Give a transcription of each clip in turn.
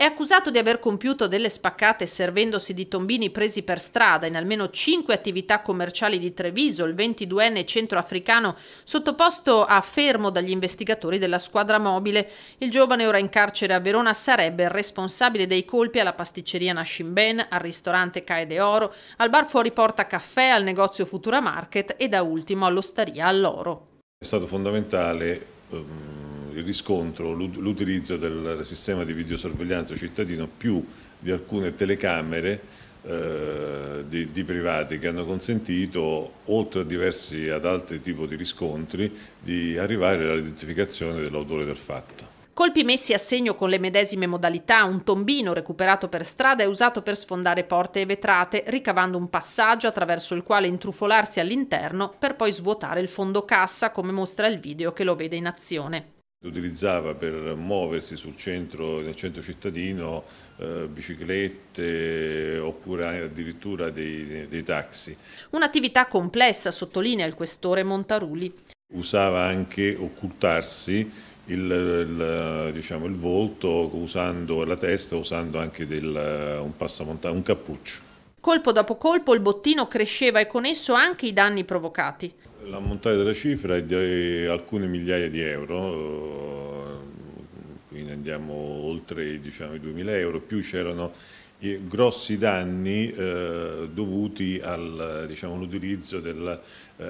È accusato di aver compiuto delle spaccate servendosi di tombini presi per strada in almeno cinque attività commerciali di Treviso, il 22enne centroafricano sottoposto a fermo dagli investigatori della squadra mobile. Il giovane ora in carcere a Verona sarebbe il responsabile dei colpi alla pasticceria Nashimben, al ristorante Caede Oro, al bar fuori porta caffè, al negozio Futura Market e da ultimo all'osteria all'oro. È stato fondamentale um il riscontro, l'utilizzo del sistema di videosorveglianza cittadino più di alcune telecamere eh, di, di, privati che hanno consentito, oltre a diversi ad altri tipi di riscontri, di arrivare all'identificazione dell'autore del fatto. Colpi messi a segno con le medesime modalità, un tombino recuperato per strada è usato per sfondare porte e vetrate, ricavando un passaggio attraverso il quale intrufolarsi all'interno per poi svuotare il fondo cassa, come mostra il video che lo vede in azione. Utilizzava per muoversi sul centro, nel centro cittadino eh, biciclette oppure addirittura dei, dei taxi. Un'attività complessa, sottolinea il questore Montaruli. Usava anche occultarsi il, il, diciamo, il volto usando la testa, usando anche del, un, un cappuccio. Colpo dopo colpo il bottino cresceva e con esso anche i danni provocati. L'ammontare della cifra è di eh, alcune migliaia di euro, eh, quindi andiamo oltre diciamo, i 2.000 euro, più c'erano grossi danni eh, dovuti diciamo, all'utilizzo diciamo, del,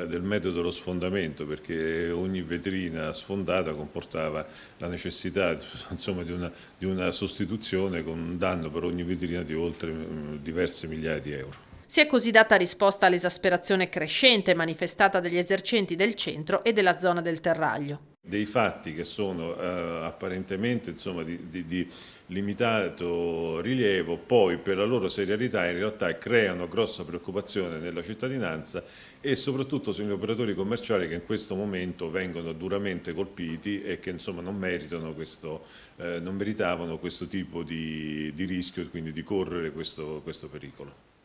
eh, del, metodo dello sfondamento perché ogni vetrina sfondata comportava la necessità insomma, di, una, di, una, sostituzione con un danno per ogni vetrina di oltre mm, diverse migliaia di euro. Si è così data risposta all'esasperazione crescente manifestata dagli esercenti del centro e della zona del Terraglio. Dei fatti che sono eh, apparentemente insomma, di, di, di, limitato rilievo, poi per la loro serialità in realtà creano grossa preoccupazione nella cittadinanza e soprattutto sugli operatori commerciali che in questo momento vengono duramente colpiti e che insomma, non, questo, eh, non meritavano questo tipo di, di rischio quindi di correre questo, questo pericolo.